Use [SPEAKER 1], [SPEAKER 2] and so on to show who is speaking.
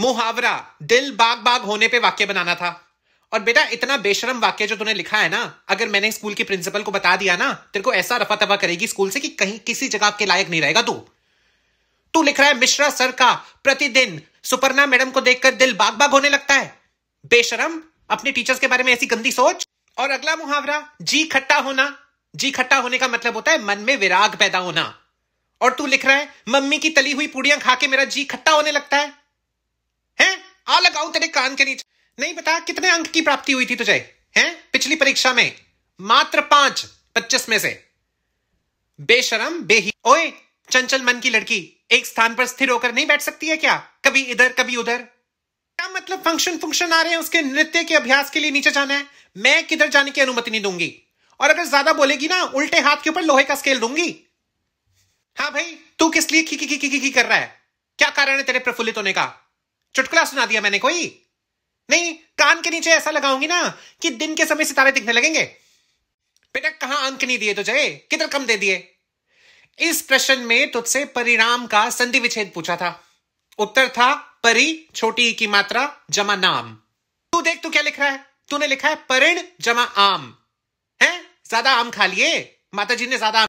[SPEAKER 1] मुहावरा दिल बाग बाग होने पे वाक्य बनाना था और बेटा इतना बेशरम वाक्य जो तूने लिखा है ना अगर मैंने स्कूल की प्रिंसिपल को बता दिया ना तेरे को ऐसा रफा तफा करेगी स्कूल से कि कहीं किसी जगह के लायक नहीं रहेगा तू तू लिख रहा है मिश्रा सर का प्रतिदिन सुपर्णा मैडम को देखकर दिल बाग बाग होने लगता है बेशरम अपने टीचर्स के बारे में ऐसी गंदी सोच और अगला मुहावरा जी खट्टा होना जी खट्टा होने का मतलब होता है मन में विराग पैदा होना और तू लिख रहा है मम्मी की तली हुई पूड़ियां खा के मेरा जी खट्टा होने लगता है आ लगाओ तेरे कान के नीचे नहीं बता कितने अंक की प्राप्ति हुई थी तुझे हैं पिछली परीक्षा में मात्र पांच पच्चीस में से बेशरम बेही ओए चंचल मन की लड़की एक स्थान पर स्थिर होकर नहीं बैठ सकती है क्या कभी इधर कभी उधर क्या मतलब फंक्शन फंक्शन आ रहे हैं उसके नृत्य के अभ्यास के लिए नीचे जाना है मैं किधर जाने की अनुमति नहीं दूंगी और अगर ज्यादा बोलेगी ना उल्टे हाथ के ऊपर लोहे का स्केल दूंगी हाँ भाई तू किस लिए खी खी खी खी कर रहा है क्या कारण है तेरे प्रफुल्लित होने का चुटकुला सुना दिया मैंने कोई नहीं कान के नीचे ऐसा लगाऊंगी ना कि दिन के समय सितारे दिखने लगेंगे बेटा कहां अंक नहीं दिए तुझे किधर कम दे दिए इस प्रश्न में तुझसे परिणाम का संधि विच्छेद पूछा था उत्तर था परी छोटी की मात्रा जमा नाम तू देख तू क्या लिख रहा है तूने लिखा है परिण जमा आम है ज्यादा आम खा लिए माता जी ने ज्यादा